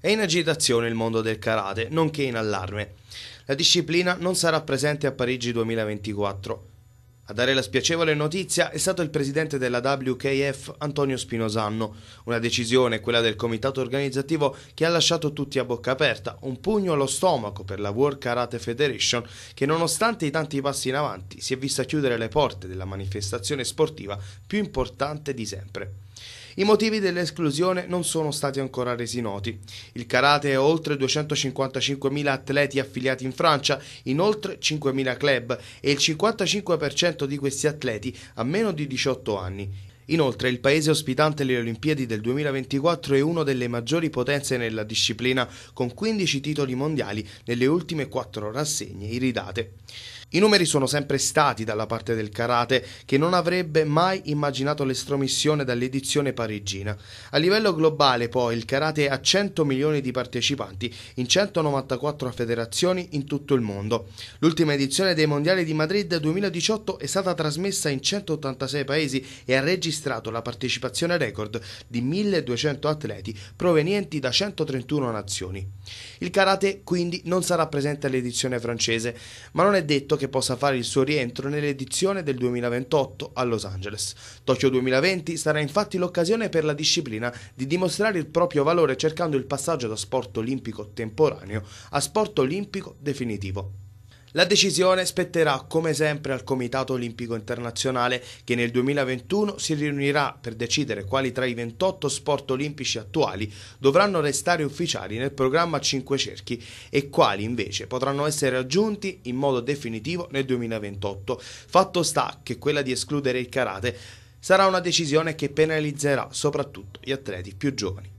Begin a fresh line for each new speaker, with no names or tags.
È in agitazione il mondo del karate, nonché in allarme. La disciplina non sarà presente a Parigi 2024. A dare la spiacevole notizia è stato il presidente della WKF Antonio Spinosanno, una decisione, quella del comitato organizzativo, che ha lasciato tutti a bocca aperta, un pugno allo stomaco per la World Karate Federation che nonostante i tanti passi in avanti si è vista chiudere le porte della manifestazione sportiva più importante di sempre. I motivi dell'esclusione non sono stati ancora resi noti. Il karate ha oltre 255.000 atleti affiliati in Francia, in oltre 5.000 club e il 55% di questi atleti ha meno di 18 anni. Inoltre il paese ospitante alle Olimpiadi del 2024 è una delle maggiori potenze nella disciplina, con 15 titoli mondiali nelle ultime 4 rassegne iridate. I numeri sono sempre stati dalla parte del karate, che non avrebbe mai immaginato l'estromissione dall'edizione parigina. A livello globale, poi, il karate ha 100 milioni di partecipanti in 194 federazioni in tutto il mondo. L'ultima edizione dei Mondiali di Madrid 2018 è stata trasmessa in 186 paesi e ha registrato la partecipazione record di 1200 atleti provenienti da 131 nazioni. Il karate, quindi, non sarà presente all'edizione francese, ma non è detto che possa fare il suo rientro nell'edizione del 2028 a Los Angeles. Tokyo 2020 sarà infatti l'occasione per la disciplina di dimostrare il proprio valore cercando il passaggio da sport olimpico temporaneo a sport olimpico definitivo. La decisione spetterà come sempre al Comitato Olimpico Internazionale che nel 2021 si riunirà per decidere quali tra i 28 sport olimpici attuali dovranno restare ufficiali nel programma 5 cerchi e quali invece potranno essere aggiunti in modo definitivo nel 2028. Fatto sta che quella di escludere il karate sarà una decisione che penalizzerà soprattutto gli atleti più giovani.